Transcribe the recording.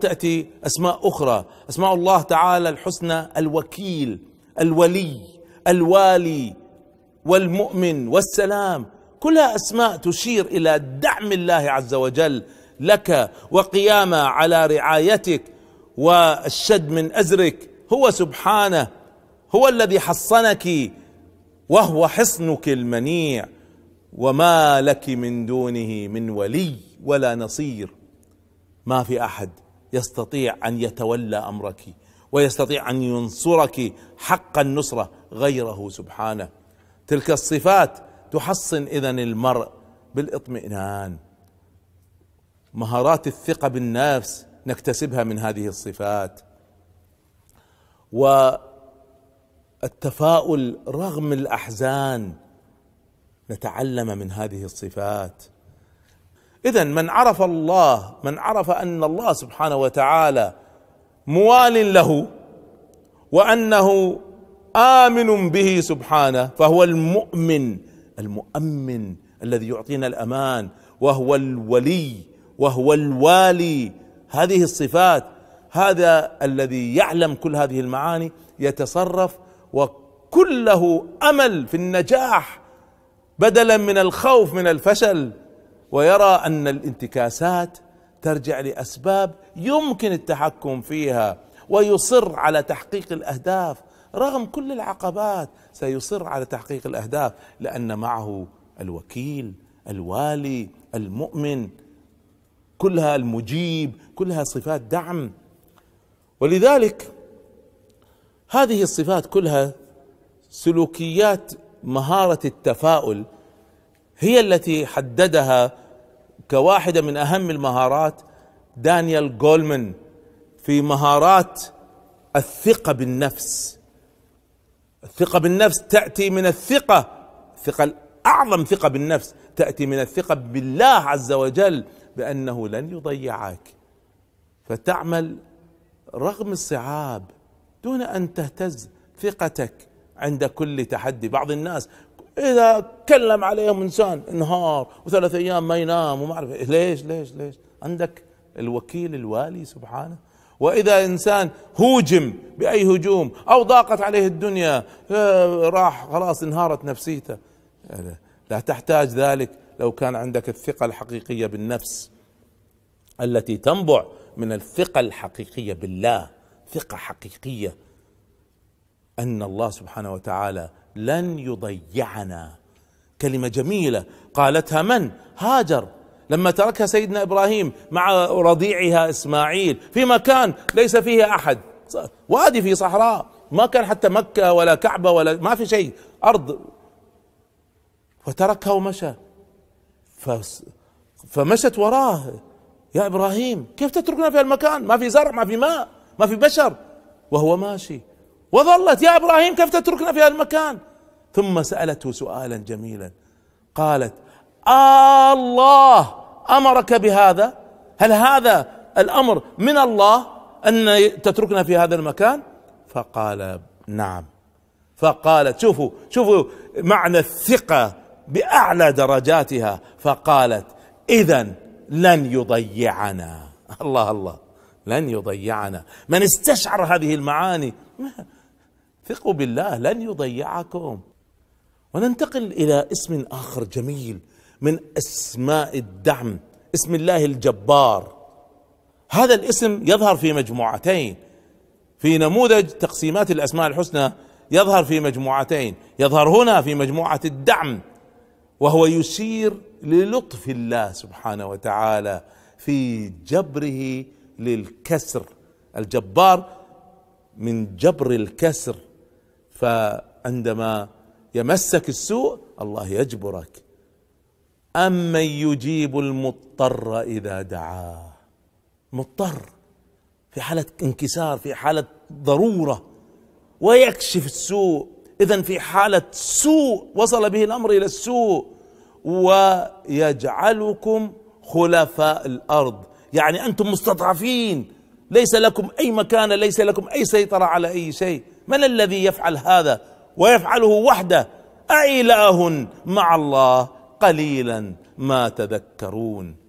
تأتي أسماء أخرى أسماء الله تعالى الحسنى الوكيل الولي الوالي والمؤمن والسلام كلها أسماء تشير إلى دعم الله عز وجل لك وقيامه على رعايتك والشد من أزرك هو سبحانه هو الذي حصنك وهو حصنك المنيع وما لك من دونه من ولي ولا نصير ما في أحد يستطيع ان يتولى امرك ويستطيع ان ينصرك حق النصره غيره سبحانه تلك الصفات تحصن اذا المرء بالاطمئنان مهارات الثقه بالنفس نكتسبها من هذه الصفات والتفاؤل رغم الاحزان نتعلم من هذه الصفات اذا من عرف الله من عرف ان الله سبحانه وتعالى موال له وانه امن به سبحانه فهو المؤمن المؤمن الذي يعطينا الامان وهو الولي وهو الوالي هذه الصفات هذا الذي يعلم كل هذه المعاني يتصرف وكله امل في النجاح بدلا من الخوف من الفشل ويرى ان الانتكاسات ترجع لاسباب يمكن التحكم فيها ويصر على تحقيق الاهداف رغم كل العقبات سيصر على تحقيق الاهداف لان معه الوكيل الوالي المؤمن كلها المجيب كلها صفات دعم ولذلك هذه الصفات كلها سلوكيات مهاره التفاؤل هي التي حددها كواحده من اهم المهارات دانيال جولمن في مهارات الثقه بالنفس الثقه بالنفس تاتي من الثقه الثقه الاعظم ثقه بالنفس تاتي من الثقه بالله عز وجل بانه لن يضيعك فتعمل رغم الصعاب دون ان تهتز ثقتك عند كل تحدي بعض الناس اذا تكلم عليهم انسان نهار وثلاث ايام ما ينام وما اعرف إيه. ليش ليش ليش عندك الوكيل الوالي سبحانه واذا انسان هوجم باي هجوم او ضاقت عليه الدنيا آه، راح خلاص انهارت نفسيته يعني لا تحتاج ذلك لو كان عندك الثقه الحقيقيه بالنفس التي تنبع من الثقه الحقيقيه بالله ثقه حقيقيه ان الله سبحانه وتعالى لن يضيعنا كلمه جميله قالتها من هاجر لما تركها سيدنا ابراهيم مع رضيعها اسماعيل في مكان ليس فيه احد وادي في صحراء ما كان حتى مكه ولا كعبه ولا ما في شيء ارض فتركها ومشى فمشت وراه يا ابراهيم كيف تتركنا في المكان ما في زرع ما في ماء ما في بشر وهو ماشي وظلت يا ابراهيم كيف تتركنا في هذا المكان ثم سالته سؤالا جميلا قالت آه الله امرك بهذا هل هذا الامر من الله ان تتركنا في هذا المكان فقال نعم فقالت شوفوا شوفوا معنى الثقه باعلى درجاتها فقالت اذا لن يضيعنا الله الله لن يضيعنا من استشعر هذه المعاني ثقوا بالله لن يضيعكم وننتقل الى اسم اخر جميل من اسماء الدعم اسم الله الجبار هذا الاسم يظهر في مجموعتين في نموذج تقسيمات الاسماء الحسنى يظهر في مجموعتين يظهر هنا في مجموعه الدعم وهو يشير للطف الله سبحانه وتعالى في جبره للكسر الجبار من جبر الكسر فعندما يمسك السوء الله يجبرك امن يجيب المضطر اذا دعاه مضطر في حاله انكسار في حاله ضروره ويكشف السوء اذا في حاله سوء وصل به الامر الى السوء ويجعلكم خلفاء الارض يعني انتم مستضعفين ليس لكم اي مكانه ليس لكم اي سيطره على اي شيء من الذي يفعل هذا ويفعله وحده أإله مع الله قليلا ما تذكرون